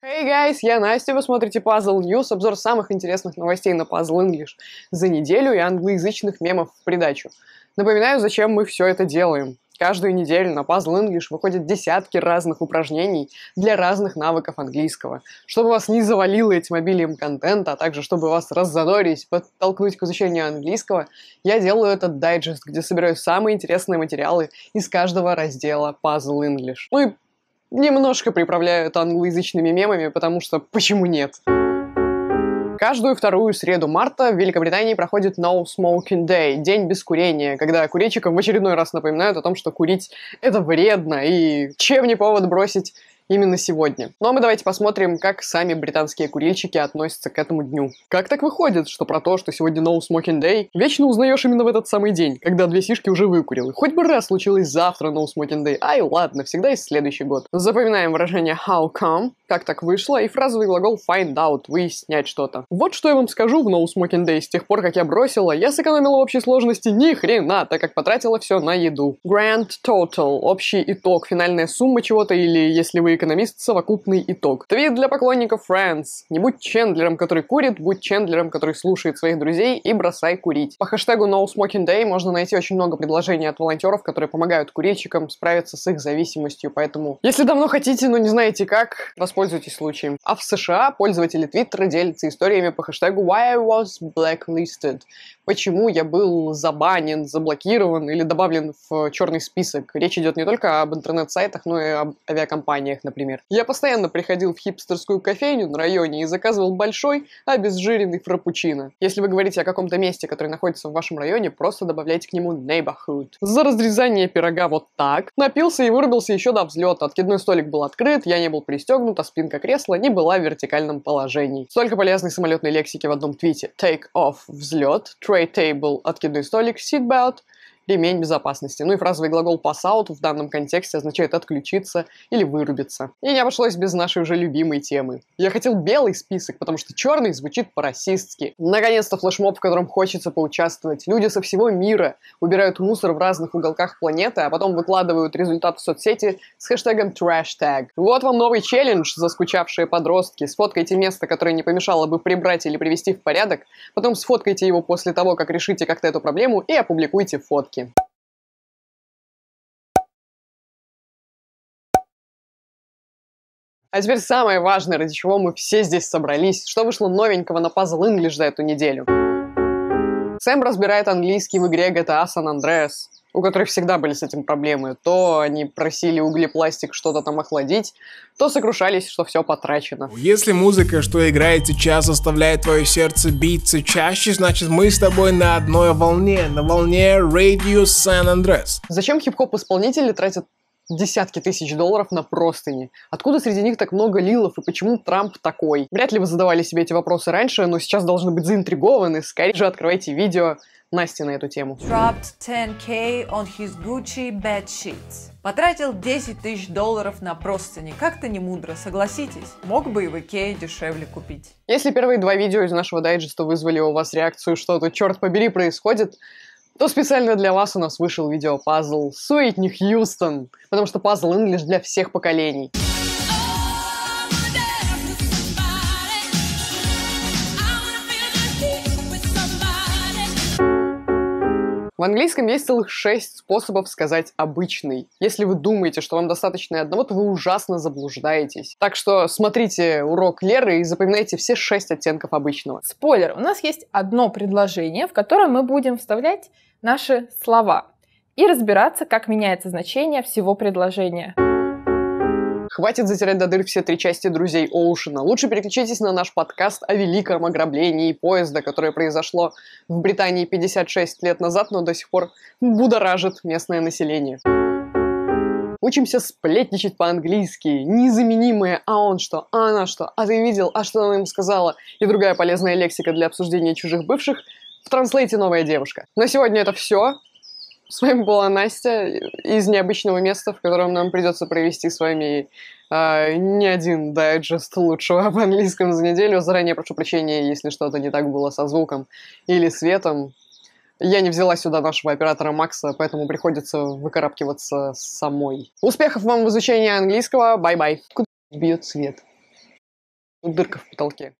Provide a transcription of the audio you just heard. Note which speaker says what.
Speaker 1: Hey guys, я Настя, вы смотрите Puzzle News, обзор самых интересных новостей на Puzzle English за неделю и англоязычных мемов в придачу. Напоминаю, зачем мы все это делаем. Каждую неделю на Puzzle English выходят десятки разных упражнений для разных навыков английского, чтобы вас не завалило этим обилием контента, а также чтобы вас раззадорить, подтолкнуть к изучению английского, я делаю этот дайджест, где собираю самые интересные материалы из каждого раздела Puzzle English. Ну и немножко приправляют англоязычными мемами, потому что почему нет? Каждую вторую среду марта в Великобритании проходит No Smoking Day, день без курения, когда курильщикам в очередной раз напоминают о том, что курить это вредно, и чем не повод бросить именно сегодня. Ну а мы давайте посмотрим, как сами британские курильщики относятся к этому дню. Как так выходит, что про то, что сегодня No Smoking Day, вечно узнаешь именно в этот самый день, когда две сишки уже выкурил. И хоть бы раз случилось завтра No Smoking Day, ай ладно, всегда есть следующий год. Запоминаем выражение how come, как так вышло, и фразовый глагол find out, выяснять что-то. Вот что я вам скажу в No Smoking Day. С тех пор, как я бросила, я сэкономила в общей сложности ни хрена, так как потратила все на еду. Grand total – общий итог, финальная сумма чего-то или, если вы экономист совокупный итог. Твит для поклонников Friends. Не будь Чендлером, который курит, будь Чендлером, который слушает своих друзей и бросай курить. По хэштегу No Smoking Day можно найти очень много предложений от волонтеров, которые помогают курильщикам справиться с их зависимостью, поэтому если давно хотите, но ну, не знаете как, воспользуйтесь случаем. А в США пользователи Твиттера делятся историями по хэштегу Why I was blacklisted почему я был забанен, заблокирован или добавлен в черный список. Речь идет не только об интернет-сайтах, но и об авиакомпаниях, например. Я постоянно приходил в хипстерскую кофейню на районе и заказывал большой обезжиренный фрапучино. Если вы говорите о каком-то месте, которое находится в вашем районе, просто добавляйте к нему neighborhood. За разрезание пирога вот так. Напился и вырубился еще до взлета. Откидной столик был открыт, я не был пристегнут, а спинка кресла не была в вертикальном положении. Столько полезной самолетной лексики в одном твите. Take off, взлет, train tray table, откидной столик, seatbelt – ремень безопасности. Ну и фразовый глагол pass out в данном контексте означает отключиться или вырубиться. И не обошлось без нашей уже любимой темы. Я хотел белый список, потому что черный звучит по-расистски. Наконец-то флешмоб, в котором хочется поучаствовать. Люди со всего мира убирают мусор в разных уголках планеты, а потом выкладывают результат в соцсети с хэштегом trashtag. Вот вам новый челлендж, заскучавшие подростки. Сфоткайте место, которое не помешало бы прибрать или привести в порядок, потом сфоткайте его после того, как решите как-то эту проблему и опубликуйте фотки порядке А теперь самое важное, ради чего мы все здесь собрались. Что вышло новенького на Puzzle English за эту неделю? Сэм разбирает английский в игре GTA San Andreas у которых всегда были с этим проблемы. То они просили углепластик что-то там охладить, то сокрушались, что все потрачено. Если музыка, что играет сейчас, заставляет твое сердце биться чаще, значит мы с тобой на одной волне, на волне Radio San Andres. Зачем хип-хоп-исполнители тратят десятки тысяч долларов на простыни. Откуда среди них так много лилов и почему Трамп такой? Вряд ли вы задавали себе эти вопросы раньше, но сейчас должны быть заинтригованы. Скорее же открывайте видео Насти на эту тему. Потратил 10 тысяч долларов на простыни. Как-то не мудро, согласитесь. Мог бы и в Икее дешевле купить. Если первые два видео из нашего дайджеста вызвали у вас реакцию, что тут, черт побери, происходит, то специально для вас у нас вышел видео-пазл «Суетник Хьюстон», потому что пазл English для всех поколений. В английском есть целых шесть способов сказать «обычный». Если вы думаете, что вам достаточно одного, то вы ужасно заблуждаетесь. Так что смотрите урок Леры и запоминайте все шесть оттенков обычного. Спойлер, у нас есть одно предложение, в котором мы будем вставлять наши слова и разбираться, как меняется значение всего предложения. Хватит затирать до дыр все три части «Друзей Оушена». Лучше переключитесь на наш подкаст о великом ограблении поезда, которое произошло в Британии 56 лет назад, но до сих пор будоражит местное население. Учимся сплетничать по-английски. Незаменимые «а он что?», «а она что?», «а ты видел?», «а что она им сказала?» и другая полезная лексика для обсуждения чужих бывших в транслейте «Новая девушка». На сегодня это все. С вами была Настя из необычного места, в котором нам придется провести с вами э, не один дайджест лучшего об английском за неделю. Заранее прошу прощения, если что-то не так было со звуком или светом. Я не взяла сюда нашего оператора Макса, поэтому приходится выкарабкиваться самой. Успехов вам в изучении английского. Бай-бай. Куда бьет свет? Дырка в потолке.